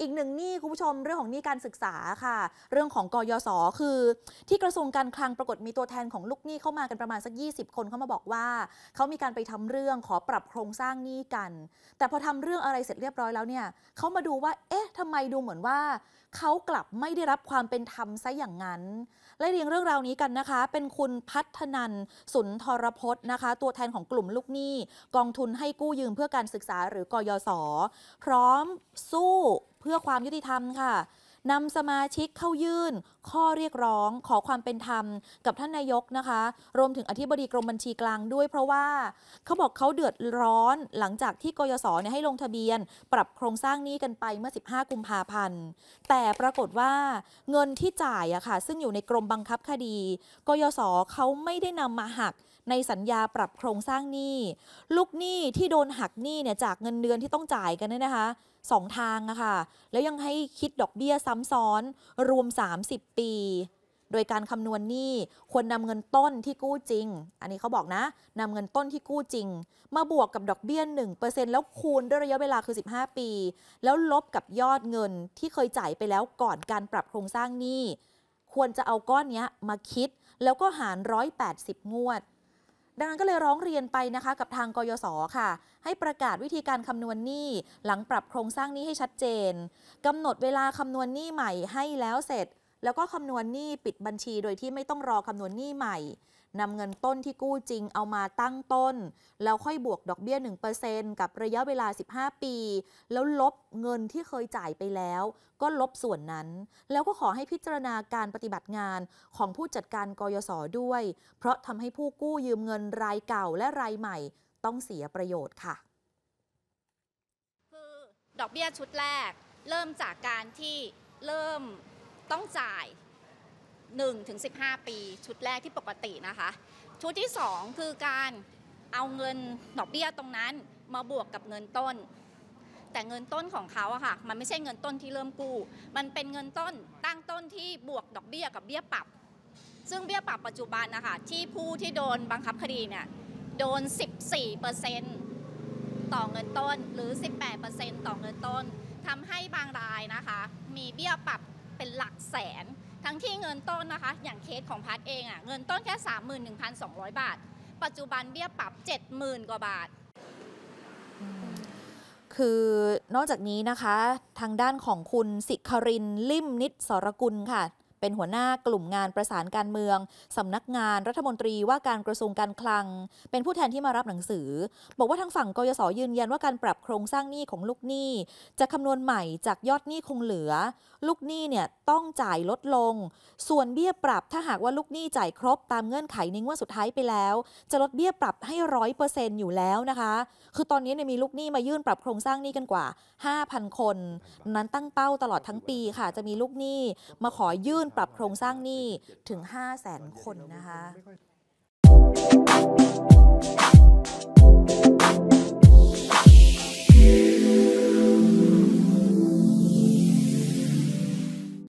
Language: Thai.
อีกหนึ่งหนี้คุณผู้ชมเรื่องของหนี้การศึกษาค่ะ เรื่องของกยศคือ ที่กระทรวงการคลังปรากฏมีตัวแทนของลูกหนี้เข้ามากันประมาณสัก 20 คนเข้ามาบอกว่า เขามีการไปทำเรื่องขอปรับโครงสร้างหนี้กัน แต่พอทำเรื่องอะไรเสร็จเรียบร้อยแล้วเนี่ยเขามาดูว่าเอ๊ะทำไมดูเหมือนว่า เขากลับไม่ได้รับความเป็นธรรมซะอย่างนั้นไล่เรียงเรื่องราวนี้กันนะคะ เป็นคุณพัฒนันสุนทรพจน์นะคะ ตัวแทนของกลุ่มลูกหนี้กองทุนให้กู้ยืมเพื่อการศึกษาหรือกยศพร้อมสู้เพื่อความยุติธรรมค่ะ นำสมาชิกเข้ายื่น ข้อเรียกร้องขอความเป็นธรรม กับท่านนายกนะคะ รวมถึงอธิบดีกรมบัญชีกลางด้วยเพราะว่าเขาบอกเขาเดือดร้อนหลังจากที่กยศเนี่ยให้ลงทะเบียนปรับโครงสร้างนี้กันไปเมื่อ 15 กุมภาพันธ์ แต่ปรากฏว่า เงินที่จ่ายอะค่ะ ซึ่งอยู่ในกรมบังคับคดี กยศเขาไม่ได้นำมาหักในสัญญาปรับโครงสร้างหนี้ ลูกหนี้ที่โดนหักหนี้เนี่ยจากเงินเดือนที่ต้องจ่ายกันเนี่ยนะคะสองทางอะค่ะ แล้วยังให้คิดดอกเบี้ยซ้ำซ้อนรวม 30 ปี โดยการคำนวณหนี้ควรนำเงินต้นที่กู้จริง อันนี้เขาบอกนะนำเงินต้นที่กู้จริง มาบวกกับดอกเบี้ย1%แล้วคูณด้วยระยะเวลาคือ 15 ปี แล้วลบกับยอดเงินที่เคยจ่ายไปแล้วก่อนการปรับโครงสร้างหนี้ ควรจะเอาก้อนนี้มาคิดแล้วก็หาร180 งวดดังนั้นก็เลยร้องเรียนไปนะคะ กับทางกยศค่ะ ให้ประกาศวิธีการคำนวณหนี้ หลังปรับโครงสร้างหนี้ให้ชัดเจนกำหนดเวลาคำนวณหนี้ใหม่ให้แล้วเสร็จแล้วก็คำนวณหนี้ปิดบัญชีโดยที่ไม่ต้องรอคำนวณหนี้ใหม่ นำเงินต้นที่กู้จริงเอามาตั้งต้น แล้วค่อยบวกดอกเบี้ย 1%กับระยะเวลา 15 ปี แล้วลบเงินที่เคยจ่ายไปแล้ว ก็ลบส่วนนั้น แล้วก็ขอให้พิจารณาการปฏิบัติงานของผู้จัดการกยศด้วย เพราะทำให้ผู้กู้ยืมเงินรายเก่าและรายใหม่ ต้องเสียประโยชน์ค่ะ คือ ดอกเบี้ยชุดแรก เริ่มจากการที่เริ่มต้องจ่าย1-15 ปีชุดแรกที่ปกตินะคะชุดที่2คือการเอาเงินดอกเบี้ยตรงนั้นมาบวกกับเงินต้นแต่เงินต้นของเขาอะค่ะมันไม่ใช่เงินต้นที่เริ่มกู้มันเป็นเงินต้นตั้งต้นที่บวกดอกเบี้ยกับเบี้ยปรับ ซึ่งเบี้ยปรับปัจจุบันนะคะที่ผู้ที่โดนบังคับคดีเนี่ยโดน14%ต่อเงินต้นหรือ18%ต่อเงินต้นทำให้บางรายนะคะ มีเบี้ยปรับเป็นหลักแสนทั้งที่เงินต้นนะคะ อย่างเคสของพัดเองอะ่ะเงินต้นแค่ 31,200 บาท ปัจจุบันเบี้ยปรับ 70,000 กว่าบาท คือนอกจากนี้นะคะทางด้านของคุณสิครินลิ่มนิดสรกุลค่ะเป็นหัวหน้ากลุ่มงานประสานการเมืองสำนักงานรัฐมนตรีว่าการกระทรวงการคลัง เป็นผู้แทนที่มารับหนังสือบอกว่าทางฝั่งกยศยืนยันว่า การปรับโครงสร้างหนี้ของลูกหนี้ จะคำนวณใหม่จากยอดหนี้คงเหลือ ลูกหนี้เนี่ยต้องจ่ายลดลง ส่วนเบี้ยปรับถ้าหากว่าลูกหนี้จ่ายครบตามเงื่อนไขในงวดสุดท้ายไปแล้ว จะลดเบี้ยปรับให้ร้อยเปอร์เซ็นต์อยู่แล้วนะคะ คือตอนนี้เนี่ยมีลูกหนี้มายื่นปรับโครงสร้างหนี้กันกว่า 5,000 คน นั้นตั้งเป้าตลอดทั้งปีค่ะจะมีลูกหนี้ มาขอยื่นปรับโครงสร้างหนี้ถึง5 0 0แสนคนนะคะ